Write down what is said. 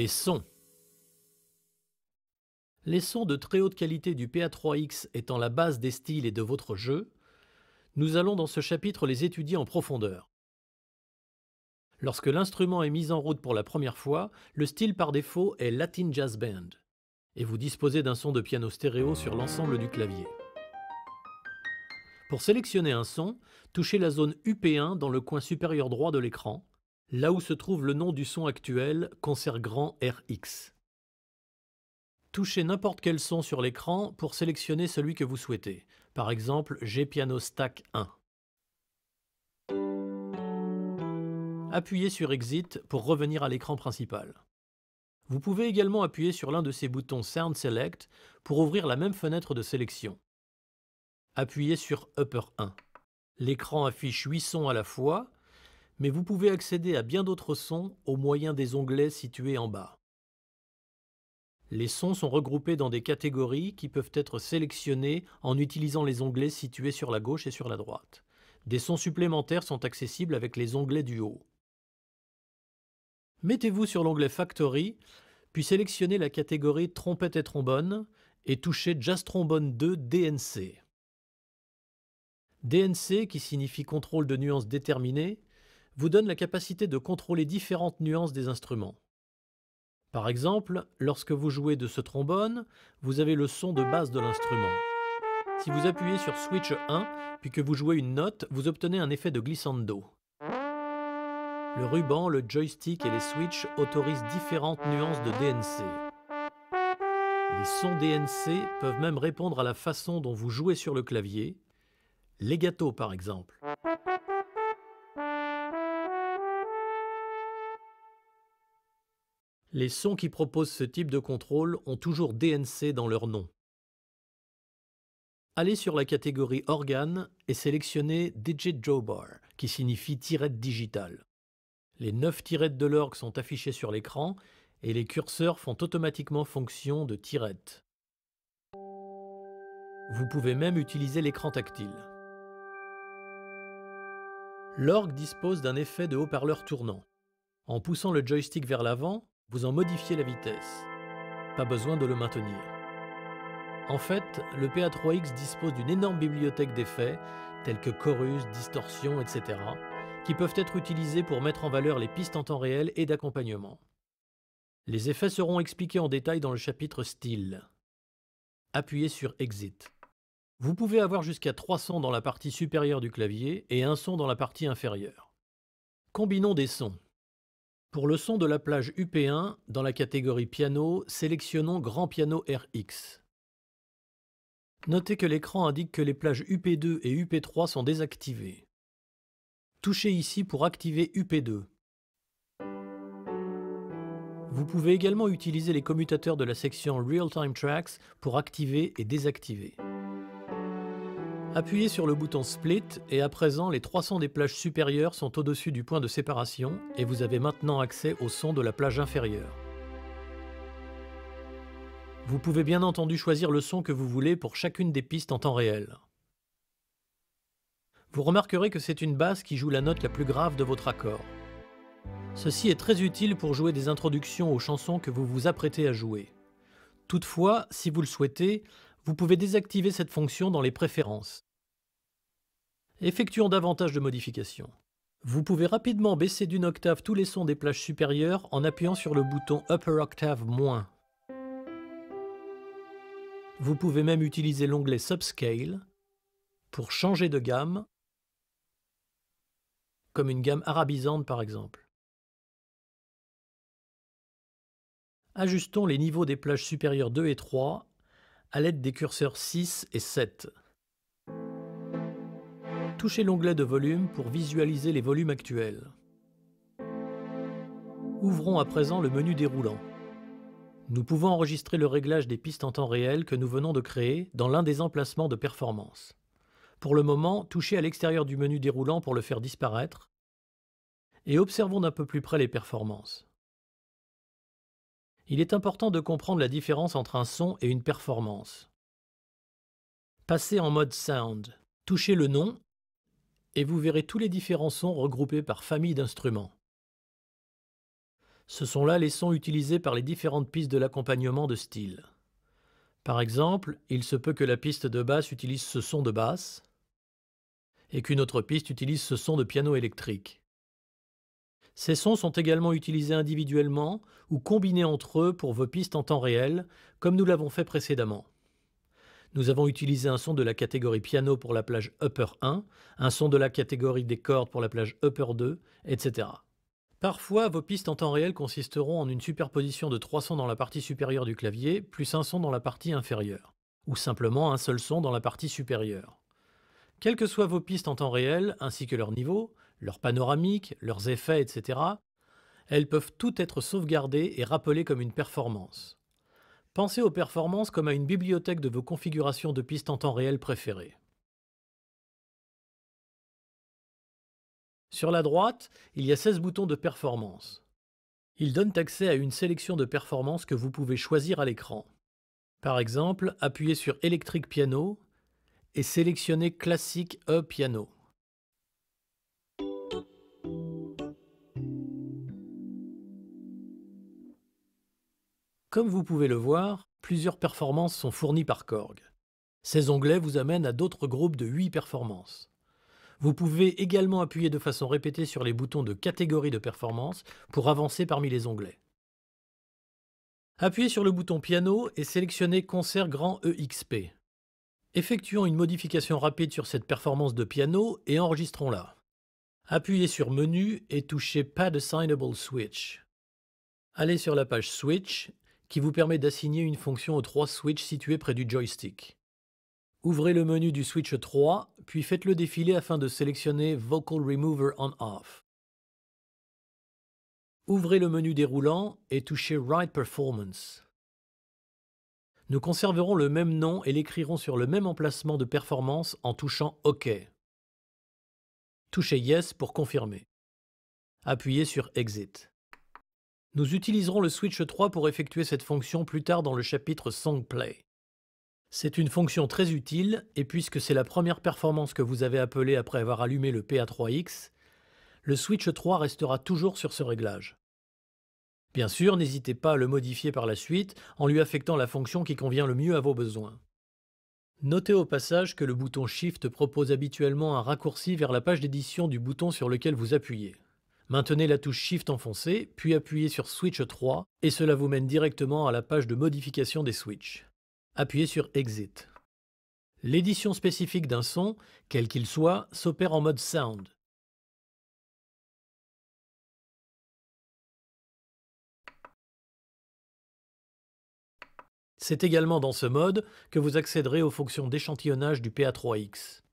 Les sons. Les sons de très haute qualité du PA3X étant la base des styles et de votre jeu, nous allons dans ce chapitre les étudier en profondeur. Lorsque l'instrument est mis en route pour la première fois, le style par défaut est Latin Jazz Band, et vous disposez d'un son de piano stéréo sur l'ensemble du clavier. Pour sélectionner un son, touchez la zone UP1 dans le coin supérieur droit de l'écran, là où se trouve le nom du son actuel, concert grand RX. Touchez n'importe quel son sur l'écran pour sélectionner celui que vous souhaitez, par exemple G Piano Stack 1. Appuyez sur Exit pour revenir à l'écran principal. Vous pouvez également appuyer sur l'un de ces boutons Sound Select pour ouvrir la même fenêtre de sélection. Appuyez sur Upper 1. L'écran affiche 8 sons à la fois, mais vous pouvez accéder à bien d'autres sons au moyen des onglets situés en bas. Les sons sont regroupés dans des catégories qui peuvent être sélectionnées en utilisant les onglets situés sur la gauche et sur la droite. Des sons supplémentaires sont accessibles avec les onglets du haut. Mettez-vous sur l'onglet Factory, puis sélectionnez la catégorie Trompette et trombone et touchez Jazz Trombone 2 DNC. DNC, qui signifie contrôle de nuances déterminées, vous donne la capacité de contrôler différentes nuances des instruments. Par exemple, lorsque vous jouez de ce trombone, vous avez le son de base de l'instrument. Si vous appuyez sur Switch 1, puis que vous jouez une note, vous obtenez un effet de glissando. Le ruban, le joystick et les switches autorisent différentes nuances de DNC. Les sons DNC peuvent même répondre à la façon dont vous jouez sur le clavier, les gâteaux par exemple. Les sons qui proposent ce type de contrôle ont toujours DNC dans leur nom. Allez sur la catégorie Organes et sélectionnez Digit Drawbar, qui signifie tirette digitale. Les 9 tirettes de l'orgue sont affichées sur l'écran et les curseurs font automatiquement fonction de tirette. Vous pouvez même utiliser l'écran tactile. L'orgue dispose d'un effet de haut-parleur tournant. En poussant le joystick vers l'avant, vous en modifiez la vitesse. Pas besoin de le maintenir. En fait, le PA3X dispose d'une énorme bibliothèque d'effets, tels que chorus, distorsion, etc., qui peuvent être utilisés pour mettre en valeur les pistes en temps réel et d'accompagnement. Les effets seront expliqués en détail dans le chapitre Style. Appuyez sur Exit. Vous pouvez avoir jusqu'à 3 sons dans la partie supérieure du clavier et un son dans la partie inférieure. Combinons des sons. Pour le son de la plage UP1, dans la catégorie piano, sélectionnons Grand Piano RX. Notez que l'écran indique que les plages UP2 et UP3 sont désactivées. Touchez ici pour activer UP2. Vous pouvez également utiliser les commutateurs de la section Real Time Tracks pour activer et désactiver. Appuyez sur le bouton Split et à présent les trois sons des plages supérieures sont au-dessus du point de séparation et vous avez maintenant accès au son de la plage inférieure. Vous pouvez bien entendu choisir le son que vous voulez pour chacune des pistes en temps réel. Vous remarquerez que c'est une basse qui joue la note la plus grave de votre accord. Ceci est très utile pour jouer des introductions aux chansons que vous vous apprêtez à jouer. Toutefois, si vous le souhaitez, vous pouvez désactiver cette fonction dans les préférences. Effectuons davantage de modifications. Vous pouvez rapidement baisser d'une octave tous les sons des plages supérieures en appuyant sur le bouton Upper Octave moins. Vous pouvez même utiliser l'onglet Subscale pour changer de gamme, comme une gamme arabisante par exemple. Ajustons les niveaux des plages supérieures 2 et 3 à l'aide des curseurs 6 et 7. Touchez l'onglet de volume pour visualiser les volumes actuels. Ouvrons à présent le menu déroulant. Nous pouvons enregistrer le réglage des pistes en temps réel que nous venons de créer dans l'un des emplacements de performance. Pour le moment, touchez à l'extérieur du menu déroulant pour le faire disparaître et observons d'un peu plus près les performances il est important de comprendre la différence entre un son et une performance. Passez en mode sound, touchez le nom et vous verrez tous les différents sons regroupés par famille d'instruments. Ce sont là les sons utilisés par les différentes pistes de l'accompagnement de style. Par exemple, il se peut que la piste de basse utilise ce son de basse et qu'une autre piste utilise ce son de piano électrique. Ces sons sont également utilisés individuellement ou combinés entre eux pour vos pistes en temps réel, comme nous l'avons fait précédemment. Nous avons utilisé un son de la catégorie piano pour la plage Upper 1, un son de la catégorie des cordes pour la plage Upper 2, etc. Parfois, vos pistes en temps réel consisteront en une superposition de trois sons dans la partie supérieure du clavier, plus un son dans la partie inférieure, ou simplement un seul son dans la partie supérieure. Quelles que soient vos pistes en temps réel, ainsi que leur niveau, leurs panoramiques, leurs effets, etc., elles peuvent toutes être sauvegardées et rappelées comme une performance. Pensez aux performances comme à une bibliothèque de vos configurations de pistes en temps réel préférées. Sur la droite, il y a 16 boutons de performance. Ils donnent accès à une sélection de performances que vous pouvez choisir à l'écran. Par exemple, appuyez sur Electric Piano et sélectionnez Classic E Piano. Comme vous pouvez le voir, plusieurs performances sont fournies par Korg. Ces onglets vous amènent à d'autres groupes de 8 performances. Vous pouvez également appuyer de façon répétée sur les boutons de catégorie de performance pour avancer parmi les onglets. Appuyez sur le bouton piano et sélectionnez Concert Grand EXP. Effectuons une modification rapide sur cette performance de piano et enregistrons-la. Appuyez sur Menu et touchez Pad Assignable Switch. Allez sur la page Switch qui vous permet d'assigner une fonction aux trois switches situés près du joystick. Ouvrez le menu du switch 3, puis faites-le défiler afin de sélectionner Vocal Remover on Off. Ouvrez le menu déroulant et touchez Write Performance. Nous conserverons le même nom et l'écrirons sur le même emplacement de performance en touchant OK. Touchez Yes pour confirmer. Appuyez sur Exit. Nous utiliserons le switch 3 pour effectuer cette fonction plus tard dans le chapitre Song Play. C'est une fonction très utile, et puisque c'est la première performance que vous avez appelée après avoir allumé le PA3X, le switch 3 restera toujours sur ce réglage. Bien sûr, n'hésitez pas à le modifier par la suite en lui affectant la fonction qui convient le mieux à vos besoins. Notez au passage que le bouton Shift propose habituellement un raccourci vers la page d'édition du bouton sur lequel vous appuyez. Maintenez la touche Shift enfoncée, puis appuyez sur Switch 3 et cela vous mène directement à la page de modification des switches. Appuyez sur Exit. L'édition spécifique d'un son, quel qu'il soit, s'opère en mode Sound. C'est également dans ce mode que vous accéderez aux fonctions d'échantillonnage du PA3X.